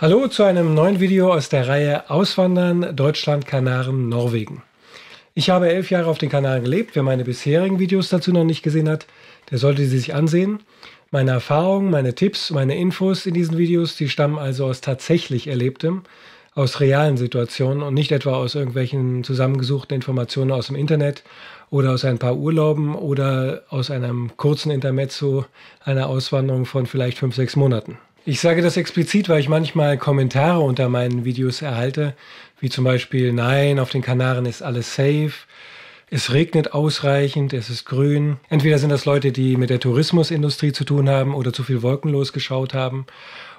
Hallo zu einem neuen Video aus der Reihe Auswandern, Deutschland, Kanaren, Norwegen. Ich habe elf Jahre auf den Kanaren gelebt. Wer meine bisherigen Videos dazu noch nicht gesehen hat, der sollte sie sich ansehen. Meine Erfahrungen, meine Tipps, meine Infos in diesen Videos, die stammen also aus tatsächlich Erlebtem, aus realen Situationen und nicht etwa aus irgendwelchen zusammengesuchten Informationen aus dem Internet oder aus ein paar Urlauben oder aus einem kurzen Intermezzo einer Auswanderung von vielleicht fünf, sechs Monaten. Ich sage das explizit, weil ich manchmal Kommentare unter meinen Videos erhalte, wie zum Beispiel, nein, auf den Kanaren ist alles safe, es regnet ausreichend, es ist grün. Entweder sind das Leute, die mit der Tourismusindustrie zu tun haben oder zu viel wolkenlos geschaut haben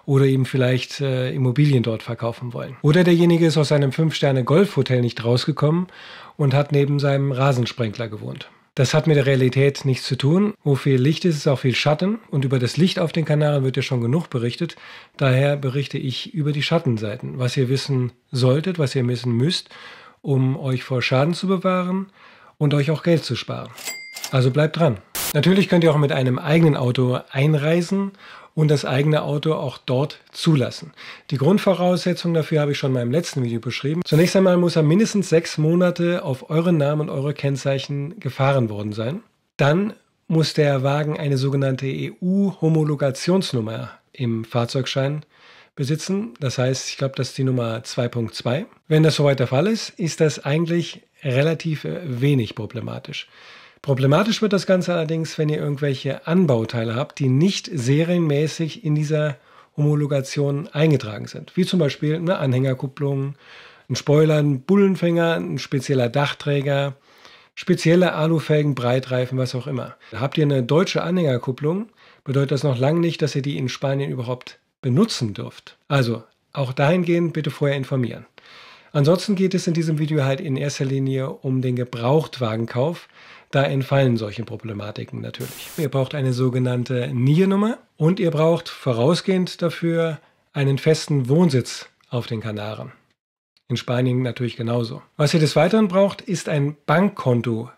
oder eben vielleicht äh, Immobilien dort verkaufen wollen. Oder derjenige ist aus seinem 5 sterne golf hotel nicht rausgekommen und hat neben seinem Rasensprenkler gewohnt. Das hat mit der Realität nichts zu tun. Wo viel Licht ist, ist auch viel Schatten. Und über das Licht auf den Kanaren wird ja schon genug berichtet. Daher berichte ich über die Schattenseiten, was ihr wissen solltet, was ihr wissen müsst, um euch vor Schaden zu bewahren und euch auch Geld zu sparen. Also bleibt dran. Natürlich könnt ihr auch mit einem eigenen Auto einreisen und das eigene Auto auch dort zulassen. Die Grundvoraussetzung dafür habe ich schon in meinem letzten Video beschrieben. Zunächst einmal muss er mindestens sechs Monate auf euren Namen und eure Kennzeichen gefahren worden sein. Dann muss der Wagen eine sogenannte EU-Homologationsnummer im Fahrzeugschein besitzen. Das heißt, ich glaube, das ist die Nummer 2.2. Wenn das soweit der Fall ist, ist das eigentlich relativ wenig problematisch. Problematisch wird das Ganze allerdings, wenn ihr irgendwelche Anbauteile habt, die nicht serienmäßig in dieser Homologation eingetragen sind. Wie zum Beispiel eine Anhängerkupplung, ein Spoiler, ein Bullenfänger, ein spezieller Dachträger, spezielle Alufelgen, Breitreifen, was auch immer. Habt ihr eine deutsche Anhängerkupplung, bedeutet das noch lange nicht, dass ihr die in Spanien überhaupt benutzen dürft. Also auch dahingehend bitte vorher informieren. Ansonsten geht es in diesem Video halt in erster Linie um den Gebrauchtwagenkauf. Da entfallen solche Problematiken natürlich. Ihr braucht eine sogenannte NIE-Nummer und ihr braucht vorausgehend dafür einen festen Wohnsitz auf den Kanaren. In Spanien natürlich genauso. Was ihr des Weiteren braucht, ist ein Bankkonto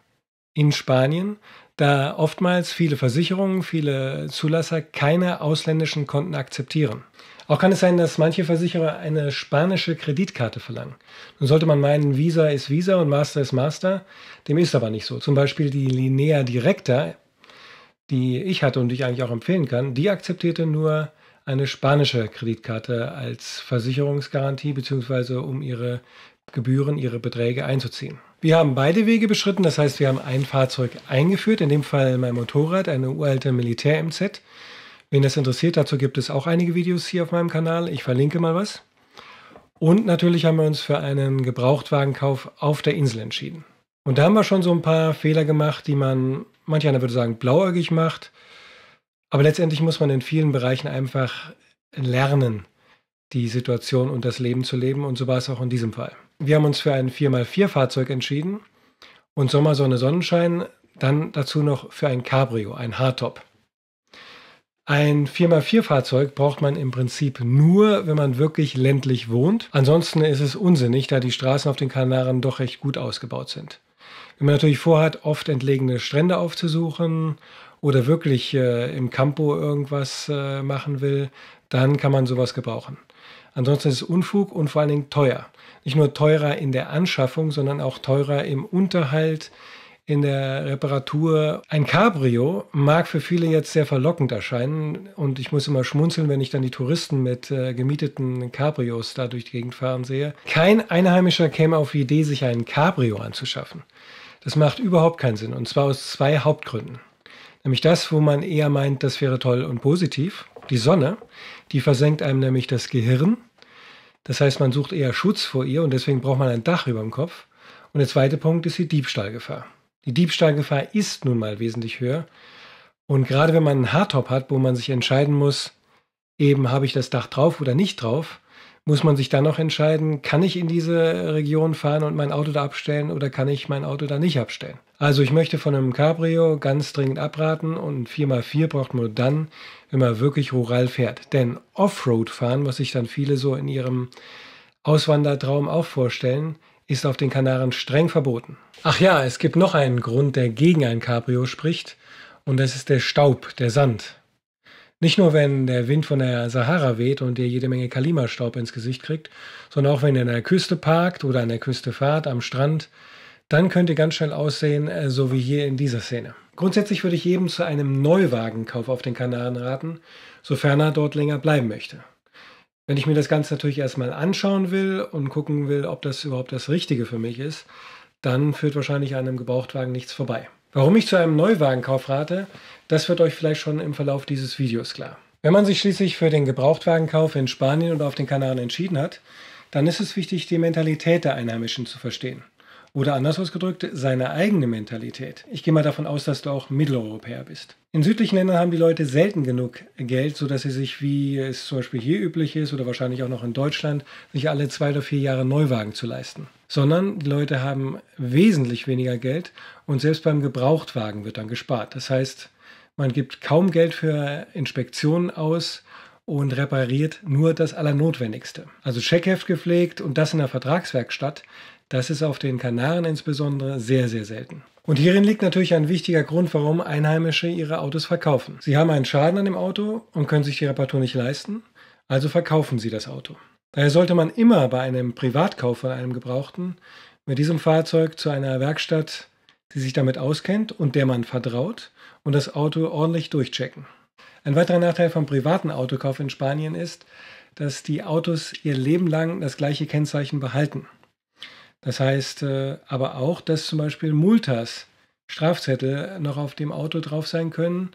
in Spanien, da oftmals viele Versicherungen, viele Zulasser keine ausländischen Konten akzeptieren. Auch kann es sein, dass manche Versicherer eine spanische Kreditkarte verlangen. Nun sollte man meinen, Visa ist Visa und Master ist Master. Dem ist aber nicht so. Zum Beispiel die Linea Directa, die ich hatte und die ich eigentlich auch empfehlen kann, die akzeptierte nur eine spanische Kreditkarte als Versicherungsgarantie beziehungsweise um ihre Gebühren, ihre Beträge einzuziehen. Wir haben beide Wege beschritten, das heißt, wir haben ein Fahrzeug eingeführt, in dem Fall mein Motorrad, eine uralte Militär-MZ, Wen das interessiert, dazu gibt es auch einige Videos hier auf meinem Kanal. Ich verlinke mal was. Und natürlich haben wir uns für einen Gebrauchtwagenkauf auf der Insel entschieden. Und da haben wir schon so ein paar Fehler gemacht, die man, manch einer würde sagen, blauäugig macht. Aber letztendlich muss man in vielen Bereichen einfach lernen, die Situation und das Leben zu leben. Und so war es auch in diesem Fall. Wir haben uns für ein 4x4-Fahrzeug entschieden und Sommer, Sonne, Sonnenschein. Dann dazu noch für ein Cabrio, ein Hardtop. Ein 4x4-Fahrzeug braucht man im Prinzip nur, wenn man wirklich ländlich wohnt. Ansonsten ist es unsinnig, da die Straßen auf den Kanaren doch recht gut ausgebaut sind. Wenn man natürlich vorhat, oft entlegene Strände aufzusuchen oder wirklich äh, im Campo irgendwas äh, machen will, dann kann man sowas gebrauchen. Ansonsten ist es Unfug und vor allen Dingen teuer. Nicht nur teurer in der Anschaffung, sondern auch teurer im Unterhalt, in der Reparatur. Ein Cabrio mag für viele jetzt sehr verlockend erscheinen und ich muss immer schmunzeln, wenn ich dann die Touristen mit äh, gemieteten Cabrios da durch die Gegend fahren sehe. Kein Einheimischer käme auf die Idee, sich ein Cabrio anzuschaffen. Das macht überhaupt keinen Sinn und zwar aus zwei Hauptgründen. Nämlich das, wo man eher meint, das wäre toll und positiv, die Sonne, die versenkt einem nämlich das Gehirn. Das heißt, man sucht eher Schutz vor ihr und deswegen braucht man ein Dach über dem Kopf. Und der zweite Punkt ist die Diebstahlgefahr. Die Diebstahlgefahr ist nun mal wesentlich höher. Und gerade wenn man einen Hardtop hat, wo man sich entscheiden muss, eben habe ich das Dach drauf oder nicht drauf, muss man sich dann noch entscheiden, kann ich in diese Region fahren und mein Auto da abstellen oder kann ich mein Auto da nicht abstellen. Also ich möchte von einem Cabrio ganz dringend abraten und 4x4 braucht man nur dann, wenn man wirklich rural fährt. Denn Offroad fahren, was sich dann viele so in ihrem Auswandertraum auch vorstellen, ist auf den Kanaren streng verboten. Ach ja, es gibt noch einen Grund, der gegen ein Cabrio spricht, und das ist der Staub, der Sand. Nicht nur, wenn der Wind von der Sahara weht und ihr jede Menge Kalima-Staub ins Gesicht kriegt, sondern auch, wenn ihr an der Küste parkt oder an der Küste fahrt, am Strand, dann könnt ihr ganz schnell aussehen, äh, so wie hier in dieser Szene. Grundsätzlich würde ich jedem zu einem Neuwagenkauf auf den Kanaren raten, sofern er dort länger bleiben möchte. Wenn ich mir das Ganze natürlich erstmal anschauen will und gucken will, ob das überhaupt das Richtige für mich ist, dann führt wahrscheinlich an einem Gebrauchtwagen nichts vorbei. Warum ich zu einem Neuwagenkauf rate, das wird euch vielleicht schon im Verlauf dieses Videos klar. Wenn man sich schließlich für den Gebrauchtwagenkauf in Spanien oder auf den Kanaren entschieden hat, dann ist es wichtig, die Mentalität der Einheimischen zu verstehen. Oder anders ausgedrückt, seine eigene Mentalität. Ich gehe mal davon aus, dass du auch Mitteleuropäer bist. In südlichen Ländern haben die Leute selten genug Geld, sodass sie sich, wie es zum Beispiel hier üblich ist oder wahrscheinlich auch noch in Deutschland, sich alle zwei oder vier Jahre Neuwagen zu leisten. Sondern die Leute haben wesentlich weniger Geld und selbst beim Gebrauchtwagen wird dann gespart. Das heißt, man gibt kaum Geld für Inspektionen aus und repariert nur das Allernotwendigste. Also Scheckheft gepflegt und das in der Vertragswerkstatt, das ist auf den Kanaren insbesondere sehr, sehr selten. Und hierin liegt natürlich ein wichtiger Grund, warum Einheimische ihre Autos verkaufen. Sie haben einen Schaden an dem Auto und können sich die Reparatur nicht leisten, also verkaufen sie das Auto. Daher sollte man immer bei einem Privatkauf von einem Gebrauchten mit diesem Fahrzeug zu einer Werkstatt, die sich damit auskennt und der man vertraut, und das Auto ordentlich durchchecken. Ein weiterer Nachteil vom privaten Autokauf in Spanien ist, dass die Autos ihr Leben lang das gleiche Kennzeichen behalten. Das heißt äh, aber auch, dass zum Beispiel Multas, Strafzettel noch auf dem Auto drauf sein können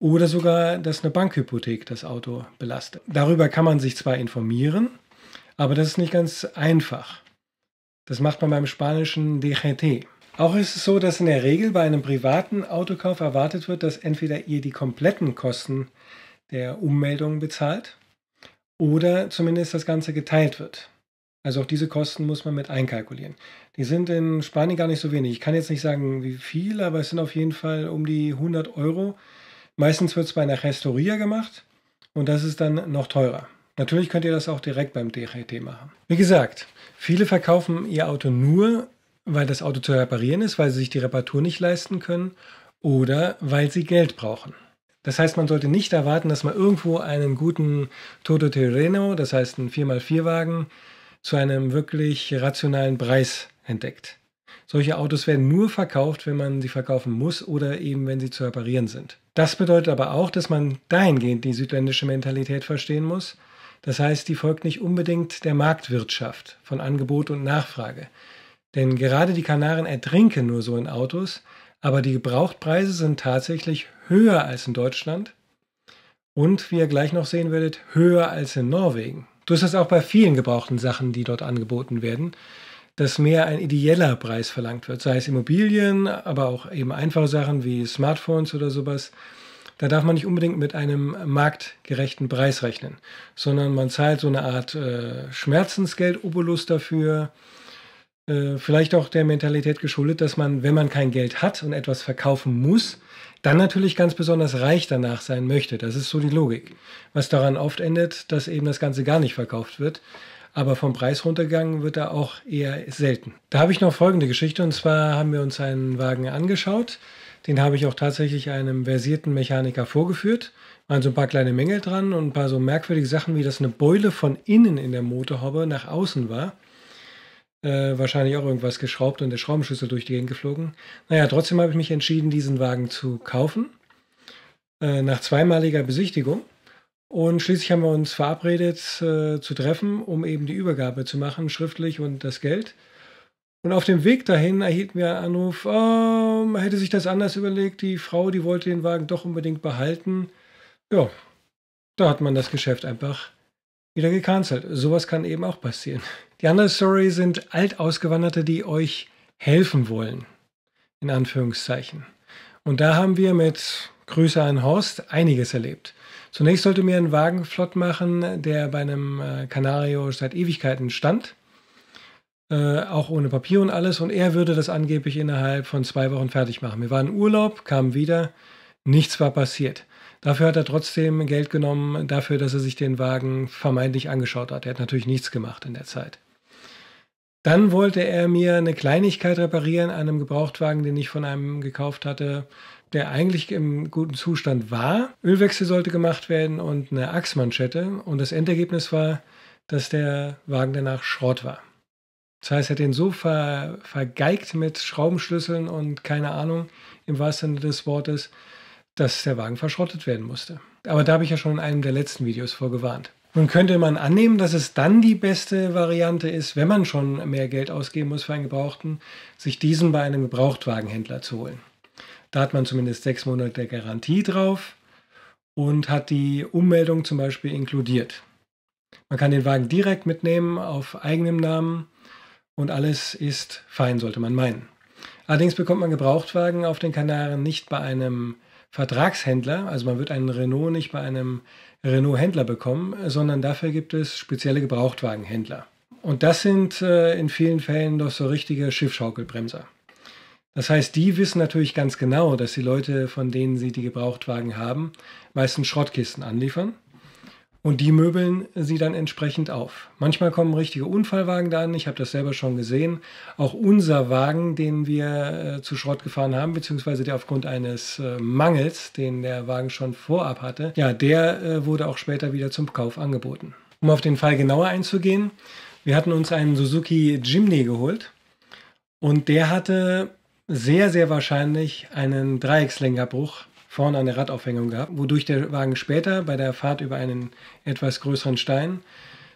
oder sogar, dass eine Bankhypothek das Auto belastet. Darüber kann man sich zwar informieren, aber das ist nicht ganz einfach. Das macht man beim spanischen DGT. Auch ist es so, dass in der Regel bei einem privaten Autokauf erwartet wird, dass entweder ihr die kompletten Kosten der Ummeldung bezahlt oder zumindest das Ganze geteilt wird. Also auch diese Kosten muss man mit einkalkulieren. Die sind in Spanien gar nicht so wenig. Ich kann jetzt nicht sagen, wie viel, aber es sind auf jeden Fall um die 100 Euro. Meistens wird es bei einer Restauria gemacht und das ist dann noch teurer. Natürlich könnt ihr das auch direkt beim DHT machen. Wie gesagt, viele verkaufen ihr Auto nur, weil das Auto zu reparieren ist, weil sie sich die Reparatur nicht leisten können oder weil sie Geld brauchen. Das heißt, man sollte nicht erwarten, dass man irgendwo einen guten Toto Terreno, das heißt einen 4x4-Wagen, zu einem wirklich rationalen Preis entdeckt. Solche Autos werden nur verkauft, wenn man sie verkaufen muss oder eben wenn sie zu reparieren sind. Das bedeutet aber auch, dass man dahingehend die südländische Mentalität verstehen muss. Das heißt, die folgt nicht unbedingt der Marktwirtschaft von Angebot und Nachfrage. Denn gerade die Kanaren ertrinken nur so in Autos, aber die Gebrauchtpreise sind tatsächlich höher als in Deutschland und, wie ihr gleich noch sehen werdet, höher als in Norwegen. Du hast das auch bei vielen gebrauchten Sachen, die dort angeboten werden, dass mehr ein ideeller Preis verlangt wird, sei es Immobilien, aber auch eben einfache Sachen wie Smartphones oder sowas. Da darf man nicht unbedingt mit einem marktgerechten Preis rechnen, sondern man zahlt so eine Art äh, Schmerzensgeld-Obolus dafür äh, vielleicht auch der Mentalität geschuldet, dass man, wenn man kein Geld hat und etwas verkaufen muss, dann natürlich ganz besonders reich danach sein möchte. Das ist so die Logik. Was daran oft endet, dass eben das Ganze gar nicht verkauft wird. Aber vom Preis runtergegangen wird da auch eher selten. Da habe ich noch folgende Geschichte. Und zwar haben wir uns einen Wagen angeschaut. Den habe ich auch tatsächlich einem versierten Mechaniker vorgeführt. Waren so ein paar kleine Mängel dran und ein paar so merkwürdige Sachen, wie dass eine Beule von innen in der Motorhaube nach außen war. Äh, wahrscheinlich auch irgendwas geschraubt und der Schraubenschlüssel durch die Gegend geflogen. Naja, trotzdem habe ich mich entschieden, diesen Wagen zu kaufen. Äh, nach zweimaliger Besichtigung. Und schließlich haben wir uns verabredet äh, zu treffen, um eben die Übergabe zu machen, schriftlich und das Geld. Und auf dem Weg dahin erhielten wir einen Anruf, oh, ähm, man hätte sich das anders überlegt, die Frau, die wollte den Wagen doch unbedingt behalten. Ja, da hat man das Geschäft einfach wieder gecancelt. Sowas kann eben auch passieren. Die andere Story sind Altausgewanderte, die euch helfen wollen. In Anführungszeichen. Und da haben wir mit Grüße an Horst einiges erlebt. Zunächst sollte mir ein Wagen flott machen, der bei einem äh, Canario seit Ewigkeiten stand. Äh, auch ohne Papier und alles. Und er würde das angeblich innerhalb von zwei Wochen fertig machen. Wir waren in Urlaub, kamen wieder, nichts war passiert. Dafür hat er trotzdem Geld genommen, dafür, dass er sich den Wagen vermeintlich angeschaut hat. Er hat natürlich nichts gemacht in der Zeit. Dann wollte er mir eine Kleinigkeit reparieren an einem Gebrauchtwagen, den ich von einem gekauft hatte, der eigentlich im guten Zustand war. Ölwechsel sollte gemacht werden und eine Achsmanschette. Und das Endergebnis war, dass der Wagen danach Schrott war. Das heißt, er hat den so ver, vergeigt mit Schraubenschlüsseln und keine Ahnung im wahrsten Sinne des Wortes, dass der Wagen verschrottet werden musste. Aber da habe ich ja schon in einem der letzten Videos vorgewarnt. Nun könnte man annehmen, dass es dann die beste Variante ist, wenn man schon mehr Geld ausgeben muss für einen Gebrauchten, sich diesen bei einem Gebrauchtwagenhändler zu holen. Da hat man zumindest sechs Monate Garantie drauf und hat die Ummeldung zum Beispiel inkludiert. Man kann den Wagen direkt mitnehmen auf eigenem Namen und alles ist fein, sollte man meinen. Allerdings bekommt man Gebrauchtwagen auf den Kanaren nicht bei einem Vertragshändler. Also man wird einen Renault nicht bei einem Renault-Händler bekommen, äh, sondern dafür gibt es spezielle Gebrauchtwagenhändler. Und das sind äh, in vielen Fällen doch so richtige Schiffschaukelbremser. Das heißt, die wissen natürlich ganz genau, dass die Leute, von denen sie die Gebrauchtwagen haben, meistens Schrottkisten anliefern. Und die möbeln sie dann entsprechend auf. Manchmal kommen richtige Unfallwagen da an. Ich habe das selber schon gesehen. Auch unser Wagen, den wir äh, zu Schrott gefahren haben, beziehungsweise der aufgrund eines äh, Mangels, den der Wagen schon vorab hatte, ja, der äh, wurde auch später wieder zum Kauf angeboten. Um auf den Fall genauer einzugehen, wir hatten uns einen Suzuki Jimny geholt und der hatte sehr, sehr wahrscheinlich einen Dreieckslenkerbruch vorne an der Radaufhängung gehabt, wodurch der Wagen später bei der Fahrt über einen etwas größeren Stein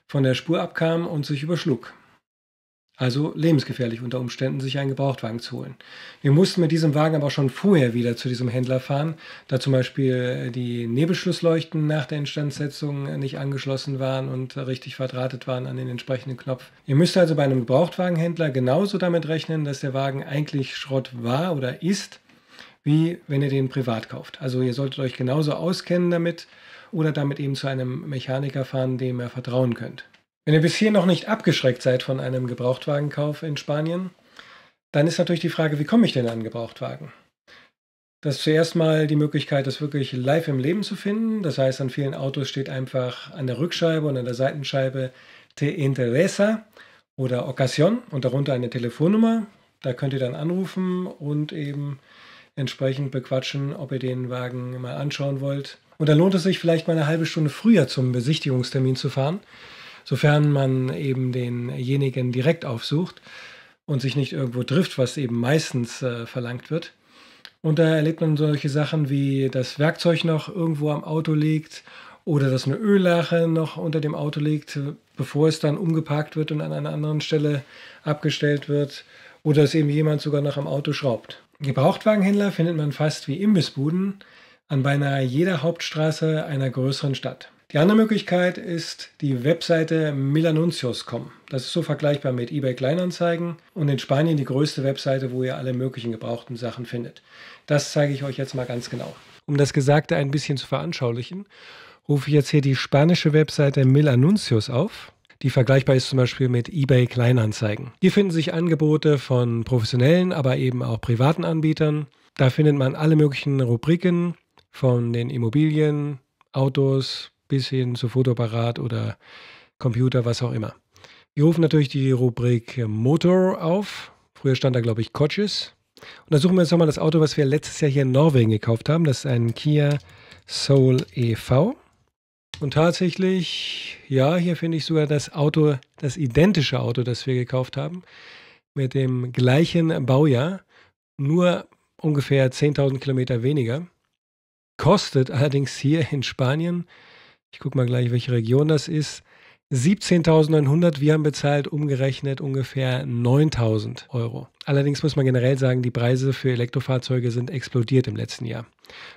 von der Spur abkam und sich überschlug. Also lebensgefährlich unter Umständen, sich einen Gebrauchtwagen zu holen. Wir mussten mit diesem Wagen aber schon vorher wieder zu diesem Händler fahren, da zum Beispiel die Nebelschlussleuchten nach der Instandsetzung nicht angeschlossen waren und richtig verdrahtet waren an den entsprechenden Knopf. Ihr müsst also bei einem Gebrauchtwagenhändler genauso damit rechnen, dass der Wagen eigentlich Schrott war oder ist, wie wenn ihr den privat kauft. Also ihr solltet euch genauso auskennen damit oder damit eben zu einem Mechaniker fahren, dem ihr vertrauen könnt. Wenn ihr bis hier noch nicht abgeschreckt seid von einem Gebrauchtwagenkauf in Spanien, dann ist natürlich die Frage, wie komme ich denn an Gebrauchtwagen? Das ist zuerst mal die Möglichkeit, das wirklich live im Leben zu finden. Das heißt, an vielen Autos steht einfach an der Rückscheibe und an der Seitenscheibe Te Interesa oder Ocasión und darunter eine Telefonnummer. Da könnt ihr dann anrufen und eben entsprechend bequatschen, ob ihr den Wagen mal anschauen wollt. Und dann lohnt es sich vielleicht mal eine halbe Stunde früher zum Besichtigungstermin zu fahren, sofern man eben denjenigen direkt aufsucht und sich nicht irgendwo trifft, was eben meistens äh, verlangt wird. Und da erlebt man solche Sachen wie das Werkzeug noch irgendwo am Auto liegt oder dass eine Öllache noch unter dem Auto liegt, bevor es dann umgeparkt wird und an einer anderen Stelle abgestellt wird oder dass eben jemand sogar noch am Auto schraubt. Gebrauchtwagenhändler findet man fast wie Imbissbuden an beinahe jeder Hauptstraße einer größeren Stadt. Die andere Möglichkeit ist die Webseite milanuncios.com. Das ist so vergleichbar mit eBay Kleinanzeigen und in Spanien die größte Webseite, wo ihr alle möglichen gebrauchten Sachen findet. Das zeige ich euch jetzt mal ganz genau. Um das Gesagte ein bisschen zu veranschaulichen, rufe ich jetzt hier die spanische Webseite Milanuncios auf die vergleichbar ist zum Beispiel mit eBay Kleinanzeigen. Hier finden sich Angebote von professionellen, aber eben auch privaten Anbietern. Da findet man alle möglichen Rubriken von den Immobilien, Autos bis hin zu Fotoapparat oder Computer, was auch immer. Wir rufen natürlich die Rubrik Motor auf. Früher stand da, glaube ich, Coaches. Und dann suchen wir uns nochmal das Auto, was wir letztes Jahr hier in Norwegen gekauft haben. Das ist ein Kia Soul EV. Und tatsächlich, ja, hier finde ich sogar das Auto, das identische Auto, das wir gekauft haben, mit dem gleichen Baujahr, nur ungefähr 10.000 Kilometer weniger. Kostet allerdings hier in Spanien, ich gucke mal gleich, welche Region das ist, 17.900. Wir haben bezahlt umgerechnet ungefähr 9.000 Euro. Allerdings muss man generell sagen, die Preise für Elektrofahrzeuge sind explodiert im letzten Jahr.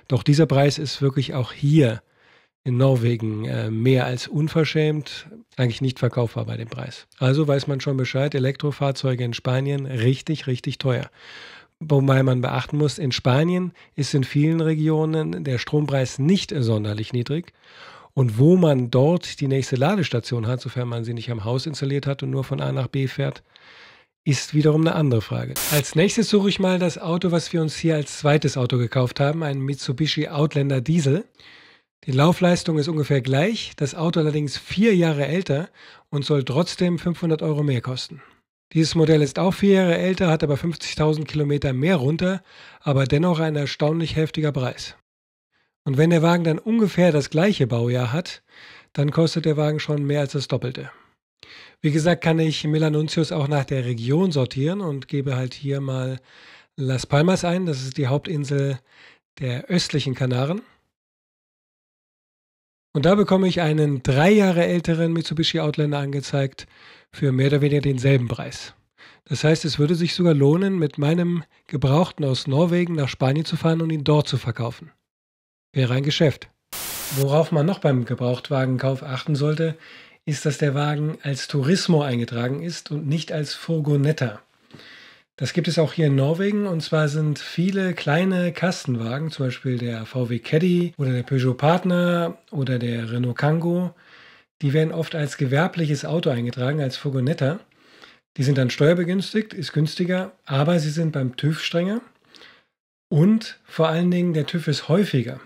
Doch dieser Preis ist wirklich auch hier in Norwegen äh, mehr als unverschämt eigentlich nicht verkaufbar bei dem Preis. Also weiß man schon Bescheid, Elektrofahrzeuge in Spanien richtig, richtig teuer. Wobei man beachten muss, in Spanien ist in vielen Regionen der Strompreis nicht sonderlich niedrig. Und wo man dort die nächste Ladestation hat, sofern man sie nicht am Haus installiert hat und nur von A nach B fährt, ist wiederum eine andere Frage. Als nächstes suche ich mal das Auto, was wir uns hier als zweites Auto gekauft haben, einen Mitsubishi Outlander Diesel. Die Laufleistung ist ungefähr gleich, das Auto allerdings vier Jahre älter und soll trotzdem 500 Euro mehr kosten. Dieses Modell ist auch vier Jahre älter, hat aber 50.000 Kilometer mehr runter, aber dennoch ein erstaunlich heftiger Preis. Und wenn der Wagen dann ungefähr das gleiche Baujahr hat, dann kostet der Wagen schon mehr als das Doppelte. Wie gesagt, kann ich Melanuntius auch nach der Region sortieren und gebe halt hier mal Las Palmas ein. Das ist die Hauptinsel der östlichen Kanaren. Und da bekomme ich einen drei Jahre älteren Mitsubishi Outlander angezeigt für mehr oder weniger denselben Preis. Das heißt, es würde sich sogar lohnen, mit meinem Gebrauchten aus Norwegen nach Spanien zu fahren und ihn dort zu verkaufen. Wäre ein Geschäft. Worauf man noch beim Gebrauchtwagenkauf achten sollte, ist, dass der Wagen als Turismo eingetragen ist und nicht als Furgonetta. Das gibt es auch hier in Norwegen und zwar sind viele kleine Kastenwagen, zum Beispiel der VW Caddy oder der Peugeot Partner oder der Renault Kangoo, die werden oft als gewerbliches Auto eingetragen, als Furgonetta. Die sind dann steuerbegünstigt, ist günstiger, aber sie sind beim TÜV strenger und vor allen Dingen der TÜV ist häufiger.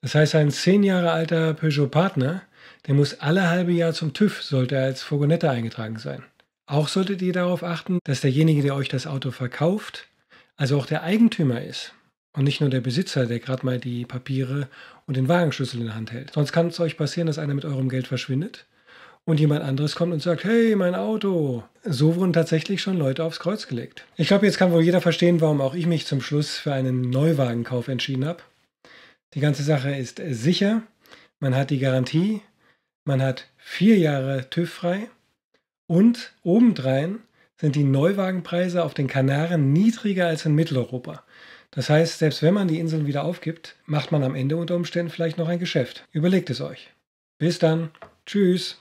Das heißt, ein zehn Jahre alter Peugeot Partner, der muss alle halbe Jahr zum TÜV, sollte er als Furgonetta eingetragen sein. Auch solltet ihr darauf achten, dass derjenige, der euch das Auto verkauft, also auch der Eigentümer ist und nicht nur der Besitzer, der gerade mal die Papiere und den Wagenschlüssel in der Hand hält. Sonst kann es euch passieren, dass einer mit eurem Geld verschwindet und jemand anderes kommt und sagt, hey, mein Auto. So wurden tatsächlich schon Leute aufs Kreuz gelegt. Ich glaube, jetzt kann wohl jeder verstehen, warum auch ich mich zum Schluss für einen Neuwagenkauf entschieden habe. Die ganze Sache ist sicher, man hat die Garantie, man hat vier Jahre TÜV frei und obendrein sind die Neuwagenpreise auf den Kanaren niedriger als in Mitteleuropa. Das heißt, selbst wenn man die Inseln wieder aufgibt, macht man am Ende unter Umständen vielleicht noch ein Geschäft. Überlegt es euch. Bis dann. Tschüss.